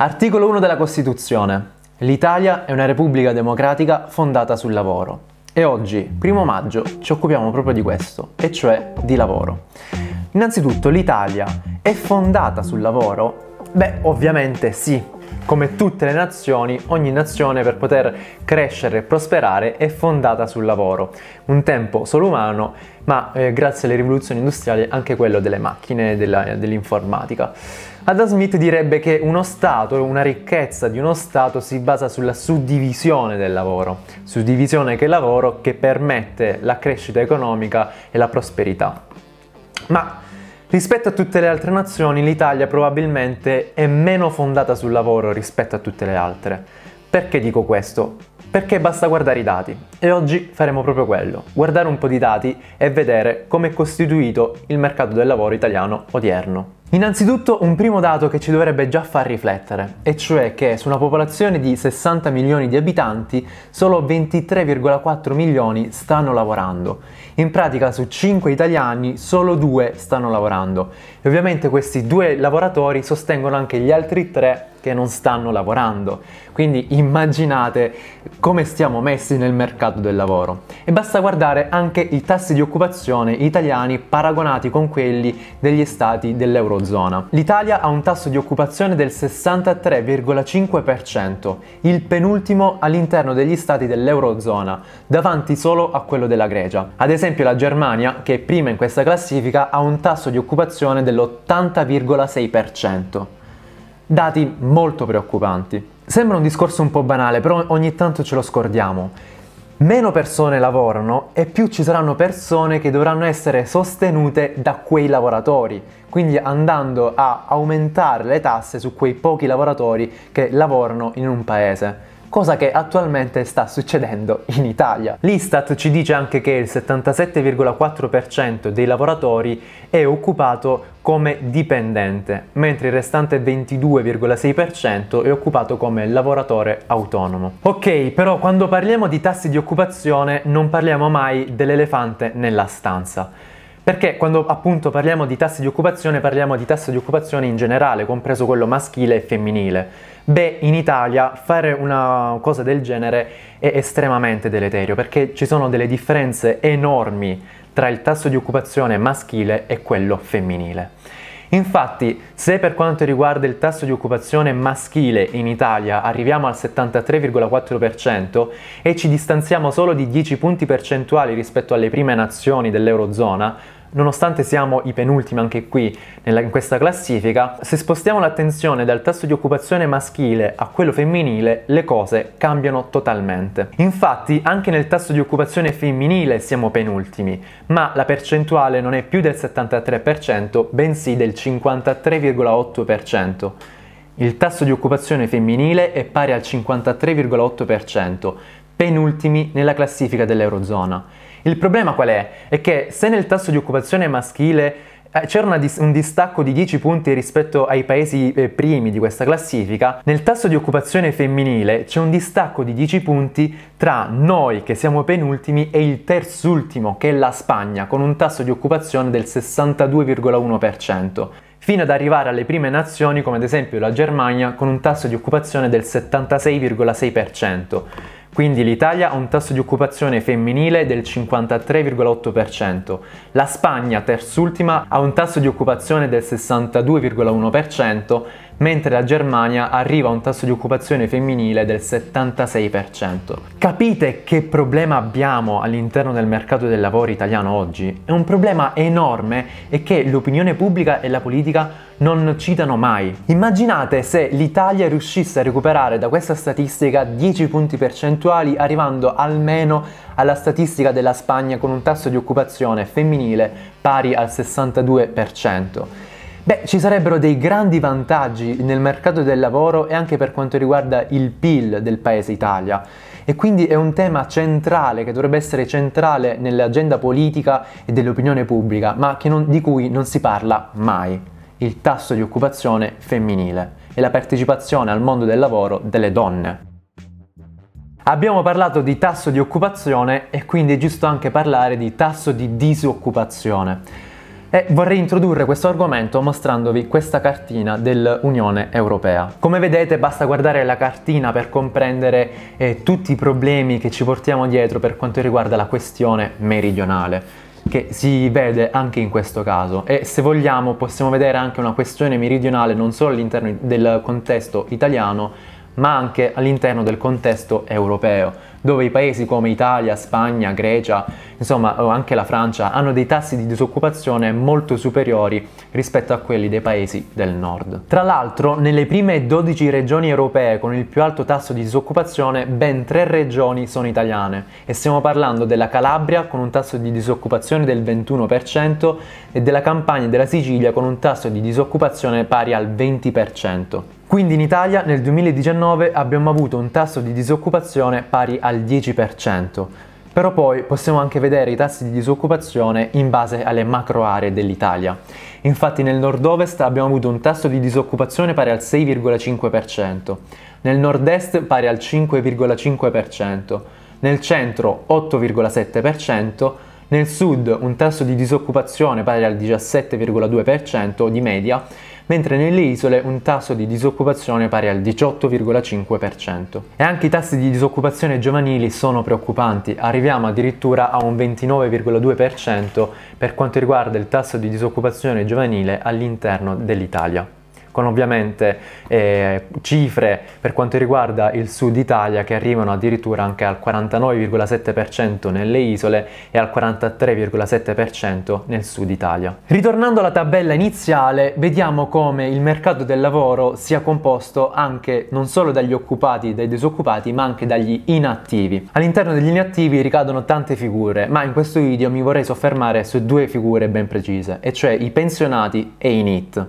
Articolo 1 della Costituzione. L'Italia è una repubblica democratica fondata sul lavoro. E oggi, primo maggio, ci occupiamo proprio di questo, e cioè di lavoro. Innanzitutto, l'Italia è fondata sul lavoro? Beh, ovviamente sì. Come tutte le nazioni, ogni nazione per poter crescere e prosperare è fondata sul lavoro, un tempo solo umano ma eh, grazie alle rivoluzioni industriali anche quello delle macchine e dell'informatica. Adam Smith direbbe che uno Stato, una ricchezza di uno Stato si basa sulla suddivisione del lavoro, suddivisione che è lavoro che permette la crescita economica e la prosperità. Ma rispetto a tutte le altre nazioni l'Italia probabilmente è meno fondata sul lavoro rispetto a tutte le altre. Perché dico questo? perché basta guardare i dati e oggi faremo proprio quello, guardare un po' di dati e vedere come è costituito il mercato del lavoro italiano odierno. Innanzitutto un primo dato che ci dovrebbe già far riflettere, e cioè che su una popolazione di 60 milioni di abitanti solo 23,4 milioni stanno lavorando. In pratica su 5 italiani solo 2 stanno lavorando e ovviamente questi due lavoratori sostengono anche gli altri 3 che non stanno lavorando. Quindi immaginate come stiamo messi nel mercato del lavoro. E basta guardare anche i tassi di occupazione italiani paragonati con quelli degli stati dell'Eurozona. L'Italia ha un tasso di occupazione del 63,5%, il penultimo all'interno degli stati dell'Eurozona, davanti solo a quello della Grecia. Ad esempio la Germania, che è prima in questa classifica, ha un tasso di occupazione dell'80,6%. Dati molto preoccupanti. Sembra un discorso un po' banale, però ogni tanto ce lo scordiamo. Meno persone lavorano e più ci saranno persone che dovranno essere sostenute da quei lavoratori, quindi andando a aumentare le tasse su quei pochi lavoratori che lavorano in un paese cosa che attualmente sta succedendo in Italia. L'Istat ci dice anche che il 77,4% dei lavoratori è occupato come dipendente, mentre il restante 22,6% è occupato come lavoratore autonomo. Ok, però quando parliamo di tassi di occupazione non parliamo mai dell'elefante nella stanza. Perché quando appunto parliamo di tassi di occupazione parliamo di tasso di occupazione in generale, compreso quello maschile e femminile. Beh, in Italia fare una cosa del genere è estremamente deleterio perché ci sono delle differenze enormi tra il tasso di occupazione maschile e quello femminile. Infatti, se per quanto riguarda il tasso di occupazione maschile in Italia arriviamo al 73,4% e ci distanziamo solo di 10 punti percentuali rispetto alle prime nazioni dell'Eurozona, Nonostante siamo i penultimi anche qui nella, in questa classifica, se spostiamo l'attenzione dal tasso di occupazione maschile a quello femminile, le cose cambiano totalmente. Infatti, anche nel tasso di occupazione femminile siamo penultimi, ma la percentuale non è più del 73%, bensì del 53,8%. Il tasso di occupazione femminile è pari al 53,8%, penultimi nella classifica dell'Eurozona il problema qual è? È che se nel tasso di occupazione maschile eh, c'era dis- un distacco di 10 punti rispetto ai paesi eh, primi di questa classifica, nel tasso di occupazione femminile c'è un distacco di 10 punti tra noi che siamo penultimi e il terzultimo che è la Spagna con un tasso di occupazione del 62,1% fino ad arrivare alle prime nazioni come ad esempio la Germania con un tasso di occupazione del 76,6%. Quindi l'Italia ha un tasso di occupazione femminile del 53,8%, la Spagna, terzultima, ha un tasso di occupazione del 62,1%, mentre la Germania arriva a un tasso di occupazione femminile del 76%. Capite che problema abbiamo all'interno del mercato del lavoro italiano oggi? È un problema enorme e che l'opinione pubblica e la politica non citano mai. Immaginate se l'Italia riuscisse a recuperare da questa statistica 10 punti percentuali arrivando almeno alla statistica della Spagna con un tasso di occupazione femminile pari al 62%. Beh, ci sarebbero dei grandi vantaggi nel mercato del lavoro e anche per quanto riguarda il PIL del paese Italia e quindi è un tema centrale che dovrebbe essere centrale nell'agenda politica e dell'opinione pubblica, ma non, di cui non si parla mai. Il tasso di occupazione femminile e la partecipazione al mondo del lavoro delle donne. Abbiamo parlato di tasso di occupazione e quindi è giusto anche parlare di tasso di disoccupazione. E eh, vorrei introdurre questo argomento mostrandovi questa cartina dell'Unione Europea. Come vedete basta guardare la cartina per comprendere eh, tutti i problemi che ci portiamo dietro per quanto riguarda la questione meridionale che si vede anche in questo caso e se vogliamo possiamo vedere anche una questione meridionale non solo all'interno del contesto italiano ma anche all'interno del contesto europeo dove i paesi come Italia, Spagna, Grecia, insomma anche la Francia hanno dei tassi di disoccupazione molto superiori rispetto a quelli dei paesi del nord. Tra l'altro, nelle prime 12 regioni europee con il più alto tasso di disoccupazione, ben 3 regioni sono italiane e stiamo parlando della Calabria con un tasso di disoccupazione del 21% e della Campania e della Sicilia con un tasso di disoccupazione pari al 20%. Quindi in Italia nel 2019 abbiamo avuto un tasso di disoccupazione pari al 10%, però poi possiamo anche vedere i tassi di disoccupazione in base alle macro aree dell'Italia. Infatti nel nord-ovest abbiamo avuto un tasso di disoccupazione pari al 6,5%, nel nord-est pari al 5,5%, nel centro 8,7%, nel sud un tasso di disoccupazione pari al 17,2% di media mentre nelle isole un tasso di disoccupazione pari al 18,5%. E anche i tassi di disoccupazione giovanili sono preoccupanti, arriviamo addirittura a un 29,2% per quanto riguarda il tasso di disoccupazione giovanile all'interno dell'Italia con ovviamente eh, cifre per quanto riguarda il sud Italia che arrivano addirittura anche al 49,7% nelle isole e al 43,7% nel sud Italia. Ritornando alla tabella iniziale, vediamo come il mercato del lavoro sia composto anche non solo dagli occupati e dai disoccupati, ma anche dagli inattivi. All'interno degli inattivi ricadono tante figure, ma in questo video mi vorrei soffermare su due figure ben precise, e cioè i pensionati e i NIT.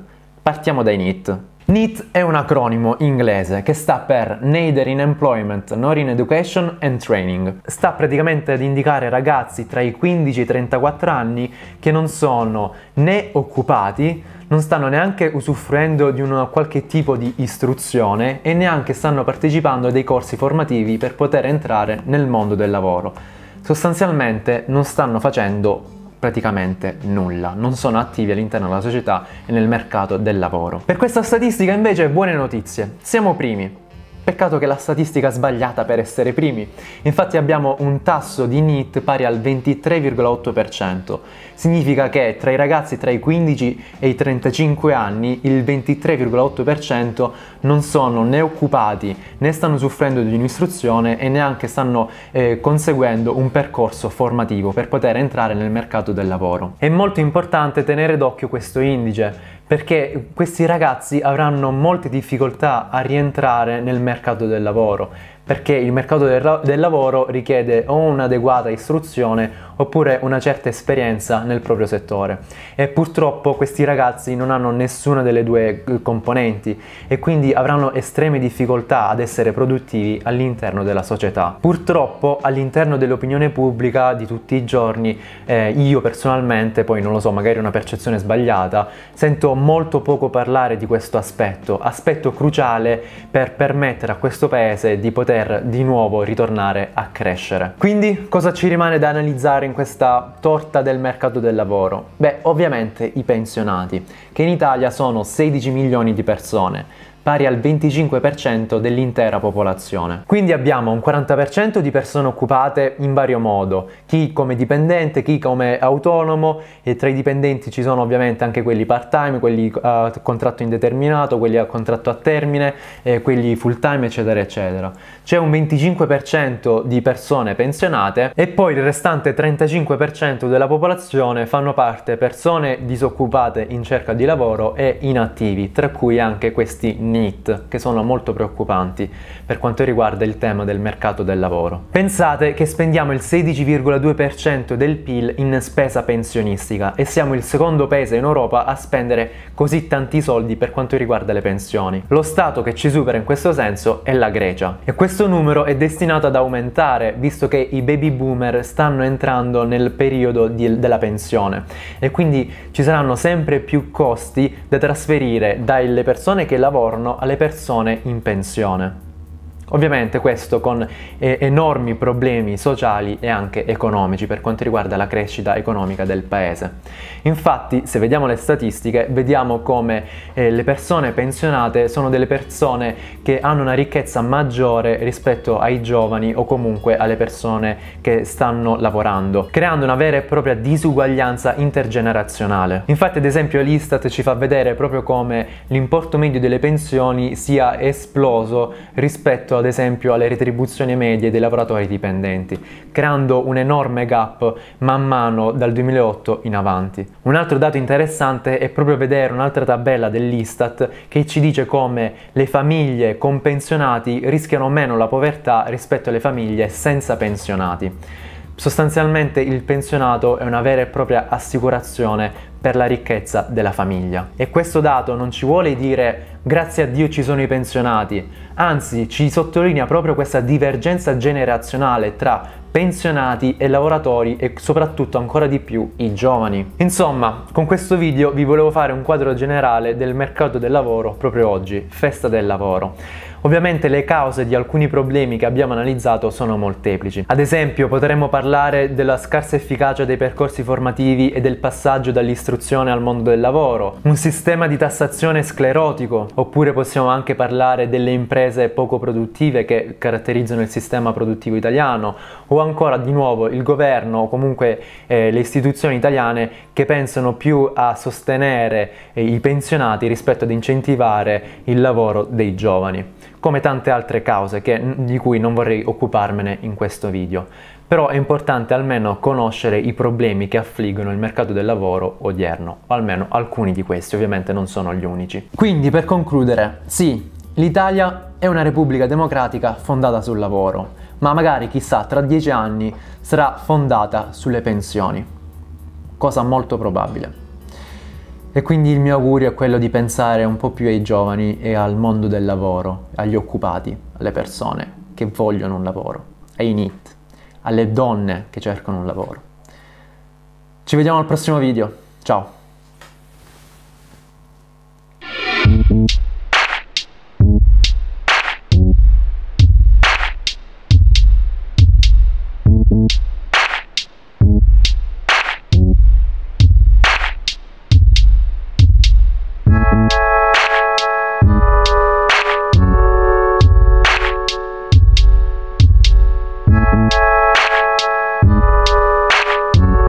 Partiamo dai NEET. NEET è un acronimo inglese che sta per Neither in Employment nor in Education and Training. Sta praticamente ad indicare ragazzi tra i 15 e i 34 anni che non sono né occupati, non stanno neanche usufruendo di un qualche tipo di istruzione e neanche stanno partecipando a dei corsi formativi per poter entrare nel mondo del lavoro. Sostanzialmente non stanno facendo praticamente nulla, non sono attivi all'interno della società e nel mercato del lavoro. Per questa statistica invece buone notizie, siamo primi, Peccato che la statistica è sbagliata per essere primi. Infatti abbiamo un tasso di NEET pari al 23,8%. Significa che tra i ragazzi tra i 15 e i 35 anni il 23,8% non sono né occupati né stanno soffrendo di un'istruzione e neanche stanno eh, conseguendo un percorso formativo per poter entrare nel mercato del lavoro. È molto importante tenere d'occhio questo indice perché questi ragazzi avranno molte difficoltà a rientrare nel mercato del lavoro perché il mercato del, del lavoro richiede o un'adeguata istruzione oppure una certa esperienza nel proprio settore e purtroppo questi ragazzi non hanno nessuna delle due eh, componenti e quindi avranno estreme difficoltà ad essere produttivi all'interno della società. Purtroppo all'interno dell'opinione pubblica di tutti i giorni eh, io personalmente, poi non lo so, magari è una percezione sbagliata, sento molto poco parlare di questo aspetto, aspetto cruciale per permettere a questo paese di poter per di nuovo ritornare a crescere. Quindi cosa ci rimane da analizzare in questa torta del mercato del lavoro? Beh, ovviamente i pensionati, che in Italia sono 16 milioni di persone pari al 25% dell'intera popolazione. Quindi abbiamo un 40% di persone occupate in vario modo, chi come dipendente, chi come autonomo e tra i dipendenti ci sono ovviamente anche quelli part-time, quelli eh, a contratto indeterminato, quelli a contratto a termine, eh, quelli full-time eccetera eccetera. C'è un 25% di persone pensionate e poi il restante 35% della popolazione fanno parte persone disoccupate in cerca di lavoro e inattivi, tra cui anche questi NEET, che sono molto preoccupanti per quanto riguarda il tema del mercato del lavoro. Pensate che spendiamo il 16,2% del PIL in spesa pensionistica e siamo il secondo paese in Europa a spendere così tanti soldi per quanto riguarda le pensioni. Lo Stato che ci supera in questo senso è la Grecia e questo numero è destinato ad aumentare visto che i baby boomer stanno entrando nel periodo di, della pensione e quindi ci saranno sempre più costi da trasferire dalle persone che lavorano attorno alle persone in pensione. Ovviamente questo con eh, enormi problemi sociali e anche economici per quanto riguarda la crescita economica del paese. Infatti, se vediamo le statistiche, vediamo come eh, le persone pensionate sono delle persone che hanno una ricchezza maggiore rispetto ai giovani o comunque alle persone che stanno lavorando, creando una vera e propria disuguaglianza intergenerazionale. Infatti, ad esempio, l'Istat ci fa vedere proprio come l'importo medio delle pensioni sia esploso rispetto a ad esempio alle retribuzioni medie dei lavoratori dipendenti, creando un enorme gap man mano dal 2008 in avanti. Un altro dato interessante è proprio vedere un'altra tabella dell'Istat che ci dice come le famiglie con pensionati rischiano meno la povertà rispetto alle famiglie senza pensionati. Sostanzialmente il pensionato è una vera e propria assicurazione per la ricchezza della famiglia. E questo dato non ci vuole dire grazie a Dio ci sono i pensionati, anzi ci sottolinea proprio questa divergenza generazionale tra pensionati e lavoratori e soprattutto ancora di più i giovani. Insomma, con questo video vi volevo fare un quadro generale del mercato del lavoro proprio oggi, festa del lavoro. Ovviamente le cause di alcuni problemi che abbiamo analizzato sono molteplici. Ad esempio potremmo parlare della scarsa efficacia dei percorsi formativi e del passaggio dall'istruzione al mondo del lavoro, un sistema di tassazione sclerotico, oppure possiamo anche parlare delle imprese poco produttive che caratterizzano il sistema produttivo italiano, o ancora di nuovo il governo o comunque eh, le istituzioni italiane che pensano più a sostenere eh, i pensionati rispetto ad incentivare il lavoro dei giovani come tante altre cause che, di cui non vorrei occuparmene in questo video. Però è importante almeno conoscere i problemi che affliggono il mercato del lavoro odierno, o almeno alcuni di questi, ovviamente non sono gli unici. Quindi per concludere, sì, l'Italia è una repubblica democratica fondata sul lavoro, ma magari chissà tra dieci anni sarà fondata sulle pensioni, cosa molto probabile. E quindi il mio augurio è quello di pensare un po' più ai giovani e al mondo del lavoro, agli occupati, alle persone che vogliono un lavoro, ai NIT, alle donne che cercano un lavoro. Ci vediamo al prossimo video, ciao!